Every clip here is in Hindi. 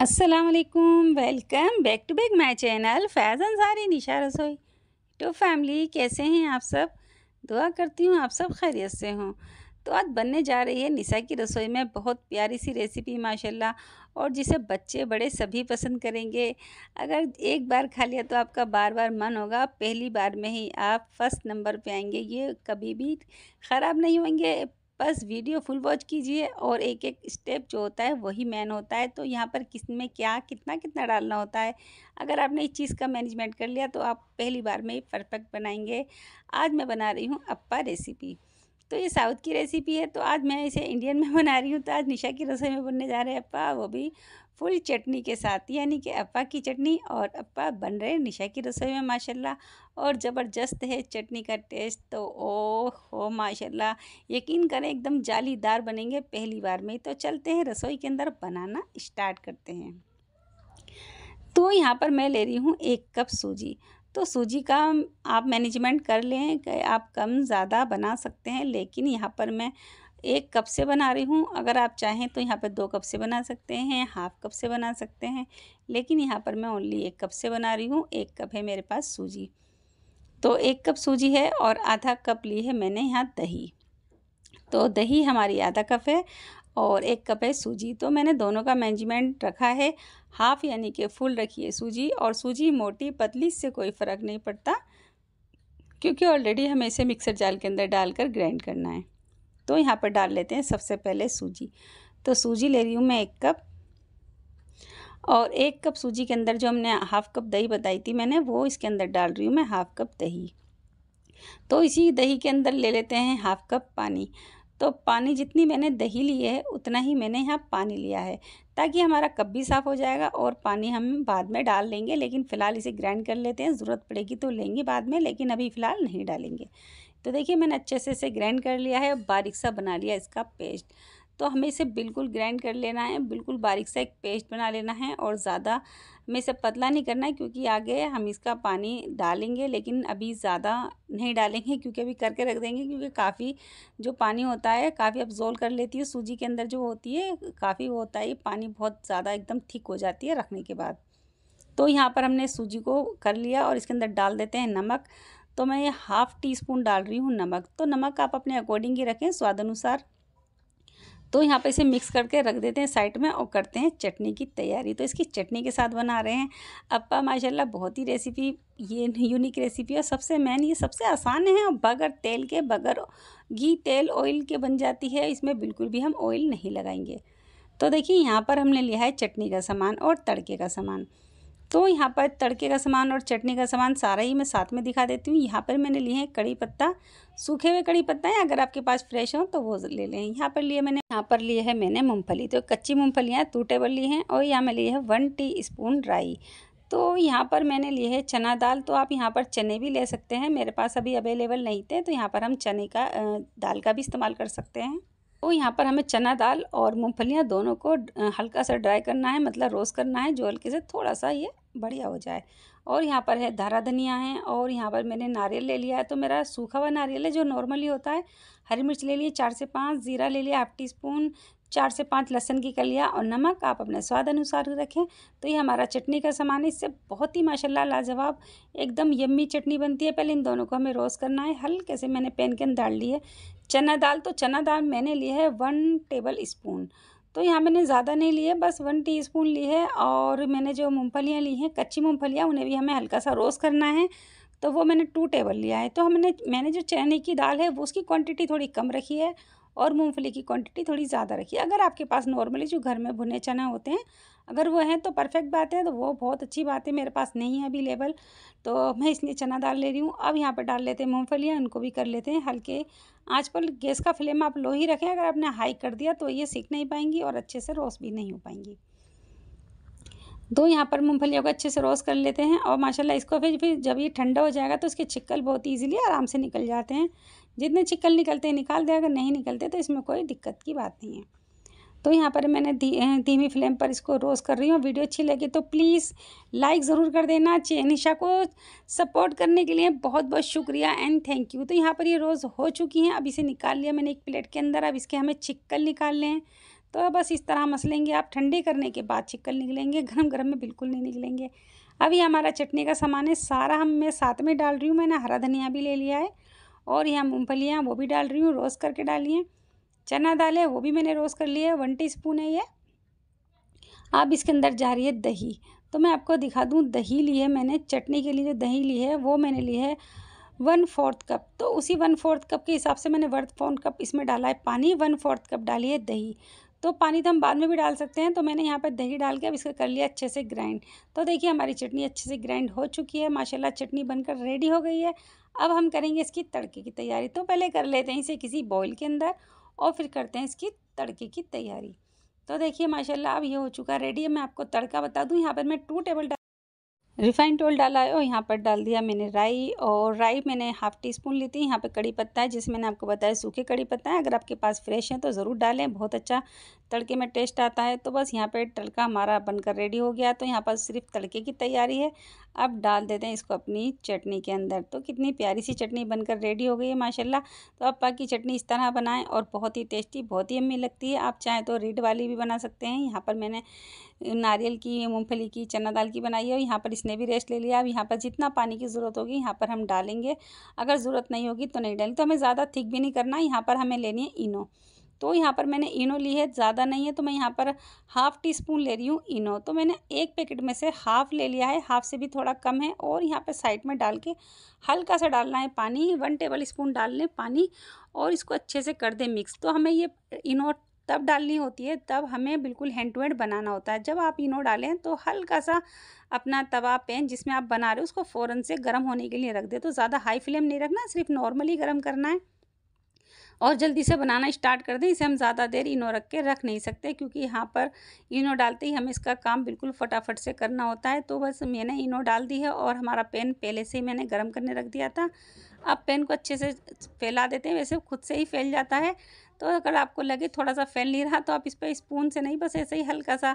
असलकुम welcome back to back my channel Faiz Ansari Nisha Rasoi to family कैसे हैं आप सब दुआ करती हूँ आप सब खैरियत से हों तो आज बनने जा रही है निशा की रसोई में बहुत प्यारी सी रेसिपी माशाल्लाह और जिसे बच्चे बड़े सभी पसंद करेंगे अगर एक बार खा लिया तो आपका बार बार मन होगा पहली बार में ही आप फर्स्ट नंबर पे आएंगे ये कभी भी ख़राब नहीं होंगे बस वीडियो फुल वॉच कीजिए और एक एक स्टेप जो होता है वही मैन होता है तो यहाँ पर किस में क्या कितना कितना डालना होता है अगर आपने इस चीज़ का मैनेजमेंट कर लिया तो आप पहली बार में परफेक्ट बनाएंगे आज मैं बना रही हूँ अप्पा रेसिपी तो ये साउथ की रेसिपी है तो आज मैं इसे इंडियन में बना रही हूँ तो आज निशा की रसोई में बनने जा रहे हैं अप्पा वो भी फुल चटनी के साथ यानी कि अप्पा की चटनी और अप्पा बन रहे हैं निशा की रसोई में माशाल्लाह और ज़बरदस्त है चटनी का टेस्ट तो ओ हो माशाल्लाह यकीन करें एकदम जालीदार बनेंगे पहली बार में तो चलते हैं रसोई के अंदर बनाना स्टार्ट करते हैं तो यहाँ पर मैं ले रही हूँ एक कप सूजी तो सूजी का आप मैनेजमेंट कर लें कि आप कम ज़्यादा बना सकते हैं लेकिन यहाँ पर मैं एक कप से बना रही हूँ अगर आप चाहें तो यहाँ पर दो कप से बना सकते हैं हाफ़ कप से बना सकते हैं लेकिन यहाँ पर मैं ओनली एक कप से बना रही हूँ एक कप है मेरे पास सूजी तो एक कप सूजी है और आधा कप ली है मैंने यहाँ दही तो दही हमारी आधा कप है और एक कप है सूजी तो मैंने दोनों का मैनेजमेंट रखा है हाफ यानी कि फुल रखिए सूजी और सूजी मोटी पतली से कोई फ़र्क नहीं पड़ता क्योंकि ऑलरेडी हमें इसे मिक्सर जाल के अंदर डालकर ग्राइंड करना है तो यहाँ पर डाल लेते हैं सबसे पहले सूजी तो सूजी ले रही हूँ मैं एक कप और एक कप सूजी के अंदर जो हमने हाफ़ कप दही बताई थी मैंने वो इसके अंदर डाल रही हूँ मैं हाफ़ कप दही तो इसी दही के अंदर ले लेते हैं हाफ़ कप पानी तो पानी जितनी मैंने दही ली है उतना ही मैंने यहाँ पानी लिया है ताकि हमारा कप भी साफ़ हो जाएगा और पानी हम बाद में डाल लेंगे लेकिन फ़िलहाल इसे ग्राइंड कर लेते हैं ज़रूरत पड़ेगी तो लेंगे बाद में लेकिन अभी फ़िलहाल नहीं डालेंगे तो देखिए मैंने अच्छे से इसे ग्राइंड कर लिया है और बारीक सा बना लिया इसका पेस्ट तो हमें इसे बिल्कुल ग्राइंड कर लेना है बिल्कुल बारीक सा एक पेस्ट बना लेना है और ज़्यादा हमें इसे पतला नहीं करना है क्योंकि आगे हम इसका पानी डालेंगे लेकिन अभी ज़्यादा नहीं डालेंगे क्योंकि अभी करके रख देंगे क्योंकि काफ़ी जो पानी होता है काफ़ी अब्जोल कर लेती है सूजी के अंदर जो होती है काफ़ी होता है पानी बहुत ज़्यादा एकदम ठीक हो जाती है रखने के बाद तो यहाँ पर हमने सूजी को कर लिया और इसके अंदर डाल देते हैं नमक तो मैं हाफ़ टी स्पून डाल रही हूँ नमक तो नमक आप अपने अकॉर्डिंग ही रखें स्वाद अनुसार तो यहाँ पे इसे मिक्स करके रख देते हैं साइड में और करते हैं चटनी की तैयारी तो इसकी चटनी के साथ बना रहे हैं अप्पा माशाल्लाह बहुत ही रेसिपी ये यूनिक रेसिपी और सबसे मेन ये सबसे आसान है और बगैर तेल के बगैर घी तेल ऑयल के बन जाती है इसमें बिल्कुल भी हम ऑयल नहीं लगाएंगे तो देखिए यहाँ पर हमने लिया है चटनी का सामान और तड़के का सामान तो यहाँ पर तड़के का सामान और चटनी का सामान सारा ही मैं साथ में दिखा देती हूँ यहाँ पर मैंने लिए हैं कड़ी पत्ता सूखे हुए कड़ी पत्ता है अगर आपके पास फ्रेश हो तो वो ले लें यहाँ पर लिए मैंने यहाँ पर लिए है मैंने मूँगफली तो कच्ची मूँगफलियाँ टू टेबल ली हैं और यहाँ मैं लिए है वन टी स्पून राई तो यहाँ पर मैंने लिए है चना दाल तो आप यहाँ पर चने भी ले सकते हैं मेरे पास अभी अवेलेबल नहीं थे तो यहाँ पर हम चने का दाल का भी इस्तेमाल कर सकते हैं तो यहाँ पर हमें चना दाल और मूँगफलियाँ दोनों को हल्का सा ड्राई करना है मतलब रोस्ट करना है जो हल्के से थोड़ा सा ये बढ़िया हो जाए और यहाँ पर है धारा धनिया है और यहाँ पर मैंने नारियल ले लिया है तो मेरा सूखा हुआ नारियल है जो नॉर्मली होता है हरी मिर्च ले लिए चार से पाँच ज़ीरा ले लिया हाफ टी स्पून चार से पाँच लहसन की कलिया और नमक आप अपने स्वाद अनुसार रखें तो ये हमारा चटनी का सामान है इससे बहुत ही माशाल्लाह लाजवाब एकदम यम्मी चटनी बनती है पहले इन दोनों को हमें रोस्ट करना है हल्के से मैंने पैन के अंदर डाल ली है चना दाल तो चना दाल मैंने ली है वन टेबल स्पून तो यहाँ मैंने ज़्यादा नहीं ली है बस वन टीस्पून ली है और मैंने जो मूँगफलियाँ ली हैं कच्ची मूँगफलियाँ उन्हें भी हमें हल्का सा रोस्ट करना है तो वो मैंने टू टेबल लिया है तो हमने मैंने जो चने की दाल है वो उसकी क्वांटिटी थोड़ी कम रखी है और मूंगफली की क्वांटिटी थोड़ी ज़्यादा रखी है अगर आपके पास नॉर्मली जो घर में भुने चना होते हैं अगर वो हैं तो परफेक्ट बात है तो वो बहुत अच्छी बात है मेरे पास नहीं है अभी तो मैं इसलिए चना दाल ले रही हूँ अब यहाँ पर डाल लेते हैं मूँगफलियाँ उनको भी कर लेते हैं हल्के आज पर गैस का फ्लेम आप लो ही रखें अगर आपने हाई कर दिया तो ये सीख नहीं पाएंगी और अच्छे से रोस भी नहीं हो पाएंगी दो यहाँ पर मूँगफलियों को अच्छे से रोस्ट कर लेते हैं और माशाल्लाह इसको फिर फिर जब ये ठंडा हो जाएगा तो इसके छिक्कल बहुत इजीली आराम से निकल जाते हैं जितने छिक्कल निकलते हैं निकाल दें अगर नहीं निकलते तो इसमें कोई दिक्कत की बात नहीं है तो यहाँ पर मैंने धीमी फ्लेम पर इसको रोस्ट कर रही हूँ वीडियो अच्छी लगी तो प्लीज़ लाइक ज़रूर कर देना निशा को सपोर्ट करने के लिए बहुत बहुत शुक्रिया एंड थैंक यू तो यहाँ पर ये यह रोज़ हो चुकी हैं अब इसे निकाल लिया मैंने एक प्लेट के अंदर अब इसके हमें छिक्कल निकाल हैं तो बस इस तरह मसलेंगे आप ठंडे करने के बाद छिक्कल निकलेंगे गर्म गर्म में बिल्कुल नहीं निकलेंगे अभी हमारा चटनी का सामान है सारा हम मैं साथ में डाल रही हूँ मैंने हरा धनिया भी ले लिया है और यहाँ मूँगफलियाँ वो भी डाल रही हूँ रोस्ट करके डाली हैं चना दाल है वो भी मैंने रोस्ट कर लिया है वन स्पून है ये अब इसके अंदर जा रही है दही तो मैं आपको दिखा दूँ दही ली है मैंने चटनी के लिए जो दही ली है वो मैंने ली है वन फोर्थ कप तो उसी वन फोर्थ कप के हिसाब से मैंने वन फोर्थ कप इसमें डाला है पानी वन फोर्थ कप डाली है दही तो पानी तो हम बाद में भी डाल सकते हैं तो मैंने यहाँ पर दही डाल के अब इसका कर लिया अच्छे से ग्राइंड तो देखिए हमारी चटनी अच्छे से ग्राइंड हो चुकी है माशाल्लाह चटनी बनकर रेडी हो गई है अब हम करेंगे इसकी तड़के की तैयारी तो पहले कर लेते हैं इसे किसी बॉयल के अंदर और फिर करते हैं इसकी तड़के की तैयारी तो देखिए माशाल्लाह अब ये हो चुका है रेडी है मैं आपको तड़का बता दूं यहाँ पर मैं टू टेबल रिफाइंड ऑयल डाला है और यहाँ पर डाल दिया मैंने राई और राई मैंने हाफ़ टी स्पून ली थी यहाँ पे कड़ी पत्ता है जिसमें मैंने आपको बताया सूखे कड़ी पत्ता है अगर आपके पास फ्रेश है तो ज़रूर डालें बहुत अच्छा तड़के में टेस्ट आता है तो बस यहाँ पे तड़का हमारा बनकर रेडी हो गया तो यहाँ पर सिर्फ तड़के की तैयारी है अब डाल देते हैं इसको अपनी चटनी के अंदर तो कितनी प्यारी सी चटनी बनकर रेडी हो गई है माशाल्लाह तो आप पाकी चटनी इस तरह बनाएं और बहुत ही टेस्टी बहुत ही अम्मी लगती है आप चाहें तो रेड वाली भी बना सकते हैं यहाँ पर मैंने नारियल की मूँगफली की चना दाल की बनाई है और यहाँ पर इसने भी रेस्ट ले लिया अब यहाँ पर जितना पानी की ज़रूरत होगी यहाँ पर हम डालेंगे अगर ज़रूरत नहीं होगी तो नहीं डालेंगे तो हमें ज़्यादा थिक भी नहीं करना यहाँ पर हमें लेनी है इनो तो यहाँ पर मैंने इनो ली है ज़्यादा नहीं है तो मैं यहाँ पर हाफ़ टी स्पून ले रही हूँ इनो तो मैंने एक पैकेट में से हाफ़ ले लिया है हाफ़ से भी थोड़ा कम है और यहाँ पर साइड में डाल के हल्का सा डालना है पानी वन टेबल स्पून डाल लें पानी और इसको अच्छे से कर दें मिक्स तो हमें ये इनो तब डालनी होती है तब हमें बिल्कुल हैंड टू हैंड बनाना होता है जब आप इनो डालें तो हल्का सा अपना तवा पैन जिसमें आप बना रहे हो उसको फ़ौरन से गर्म होने के लिए रख दे तो ज़्यादा हाई फ्लेम नहीं रखना सिर्फ नॉर्मली गर्म करना है और जल्दी से बनाना स्टार्ट कर दें इसे हम ज़्यादा देर इनो रख के रख नहीं सकते क्योंकि यहाँ पर इनो डालते ही हमें इसका काम बिल्कुल फटाफट से करना होता है तो बस मैंने इनो डाल दी है और हमारा पेन पहले से ही मैंने गर्म करने रख दिया था अब पेन को अच्छे से फैला देते हैं वैसे खुद से ही फैल जाता है तो अगर आपको लगे थोड़ा सा फैल नहीं रहा तो आप इस पर स्पून से नहीं बस ऐसे ही हल्का सा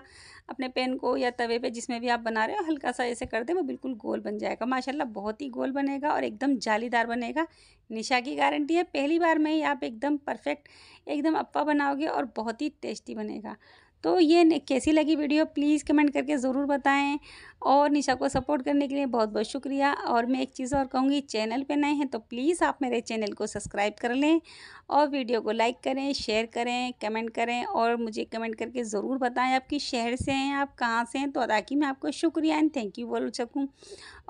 अपने पेन को या तवे पे जिसमें भी आप बना रहे हो हल्का सा ऐसे कर दें वो बिल्कुल गोल बन जाएगा माशाल्लाह बहुत ही गोल बनेगा और एकदम जालीदार बनेगा निशा की गारंटी है पहली बार में ही आप एकदम परफेक्ट एकदम अप्पा बनाओगे और बहुत ही टेस्टी बनेगा तो ये कैसी लगी वीडियो प्लीज़ कमेंट करके ज़रूर बताएँ और निशा को सपोर्ट करने के लिए बहुत बहुत शुक्रिया और मैं एक चीज़ और कहूँगी चैनल पे नए हैं तो प्लीज़ आप मेरे चैनल को सब्सक्राइब कर लें और वीडियो को लाइक करें शेयर करें कमेंट करें और मुझे कमेंट करके ज़रूर बताएं आपकी शहर से हैं आप कहाँ से हैं तो ताकि मैं आपको शुक्रिया एंड थैंक यू बोल सकूँ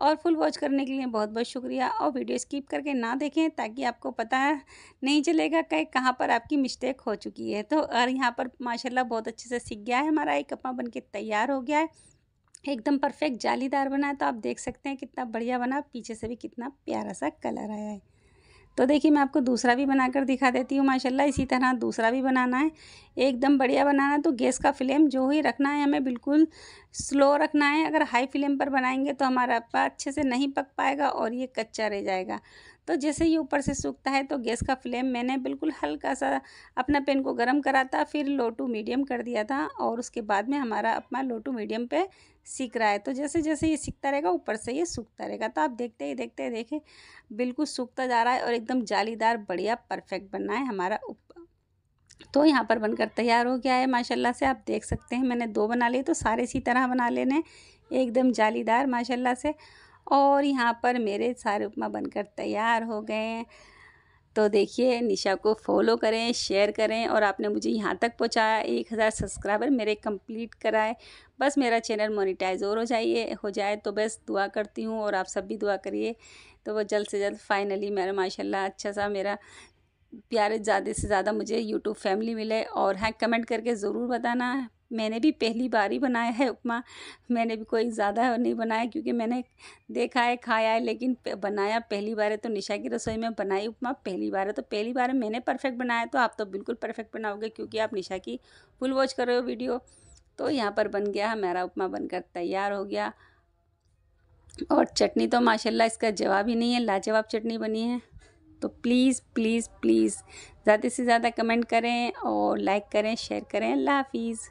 और फुल वॉच करने के लिए बहुत बहुत शुक्रिया और वीडियो स्किप करके ना देखें ताकि आपको पता नहीं चलेगा कि कहाँ पर आपकी मिस्टेक हो चुकी है तो और यहाँ पर माशाला बहुत अच्छे से सीख गया है हमारा एक अपना बन के तैयार हो गया है एकदम परफेक्ट जालीदार बना है तो आप देख सकते हैं कितना बढ़िया बना पीछे से भी कितना प्यारा सा कलर आया है तो देखिए मैं आपको दूसरा भी बनाकर दिखा देती हूँ माशाल्लाह इसी तरह दूसरा भी बनाना है एकदम बढ़िया बनाना है तो गैस का फ्लेम जो ही रखना है हमें बिल्कुल स्लो रखना है अगर हाई फ्लेम पर बनाएंगे तो हमारा अच्छे से नहीं पक पाएगा और ये कच्चा रह जाएगा तो जैसे ही ऊपर से सूखता है तो गैस का फ्लेम मैंने बिल्कुल हल्का सा अपना पेन को गर्म करा था फिर लो टू मीडियम कर दिया था और उसके बाद में हमारा अपना लो टू मीडियम पे सीख रहा है तो जैसे जैसे ये सीखता रहेगा ऊपर से ये सूखता रहेगा तो आप देखते ही देखते ही देखें बिल्कुल सूखता जा रहा है और एकदम जालीदार बढ़िया परफेक्ट बनना है हमारा तो यहाँ पर बनकर तैयार हो गया है माशाल्लाह से आप देख सकते हैं मैंने दो बना लिए तो सारे इसी तरह बना लेने एकदम जालीदार माशाल्लाह से और यहाँ पर मेरे सारे उपमा बनकर तैयार हो गए हैं तो देखिए निशा को फॉलो करें शेयर करें और आपने मुझे यहाँ तक पहुँचाया एक हज़ार सब्सक्राइबर मेरे कंप्लीट कराए बस मेरा चैनल मोनिटाइज और हो जाइए हो जाए तो बस दुआ करती हूँ और आप सब भी दुआ करिए तो वो जल्द से जल्द फाइनली मेरा माशाल्लाह अच्छा सा मेरा प्यारे ज़्यादा से ज़्यादा मुझे यूट्यूब फैमिली मिले और हैं हाँ, कमेंट करके ज़रूर बताना मैंने भी पहली बार ही बनाया है उपमा मैंने भी कोई ज़्यादा नहीं बनाया क्योंकि मैंने देखा है खाया है लेकिन बनाया पहली बार है तो निशा की रसोई में बनाई उपमा पहली बार है तो पहली बार मैंने परफेक्ट बनाया तो आप तो बिल्कुल परफेक्ट बनाओगे क्योंकि आप निशा की फुल वॉच कर रहे हो वीडियो तो यहाँ पर बन गया हमारा उपमा बनकर तैयार हो गया और चटनी तो माशाल्लाह इसका जवाब ही नहीं है लाजवाब चटनी बनी है तो प्लीज़ प्लीज़ प्लीज़ ज़्यादा से ज़्यादा कमेंट करें और लाइक करें शेयर करें अल्लाह हाफिज़